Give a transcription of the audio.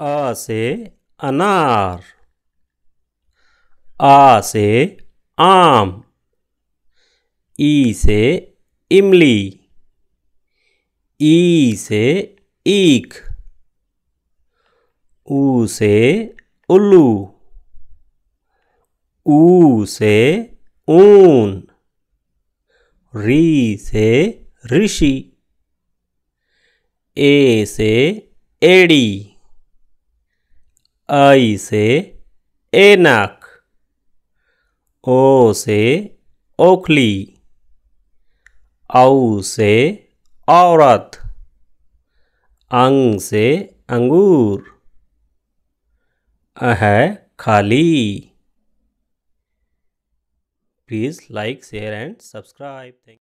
अ से अनार आ से आम ई से इमली ई से ईख ऊ से उल्लू ऊ से ऊन री से ऋषि ए से एड़ी आई से नाक ओ से ओखली औ से औरत अंग से अंगूर अह खाली please like share and subscribe thank